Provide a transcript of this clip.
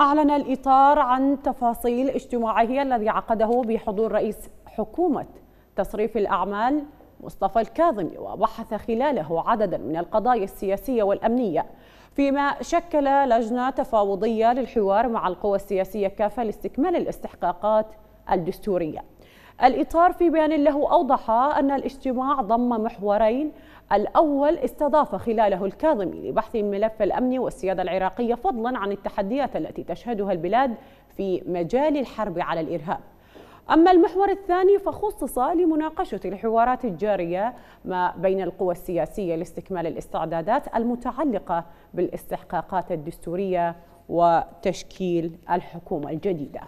أعلن الإطار عن تفاصيل اجتماعه الذي عقده بحضور رئيس حكومة تصريف الأعمال مصطفى الكاظمي وبحث خلاله عددا من القضايا السياسية والأمنية فيما شكل لجنة تفاوضية للحوار مع القوى السياسية كافة لاستكمال الاستحقاقات الدستورية الإطار في بيان له أوضح أن الاجتماع ضم محورين الأول استضاف خلاله الكاظمي لبحث الملف الأمني والسيادة العراقية فضلا عن التحديات التي تشهدها البلاد في مجال الحرب على الإرهاب أما المحور الثاني فخصص لمناقشة الحوارات الجارية ما بين القوى السياسية لاستكمال الاستعدادات المتعلقة بالاستحقاقات الدستورية وتشكيل الحكومة الجديدة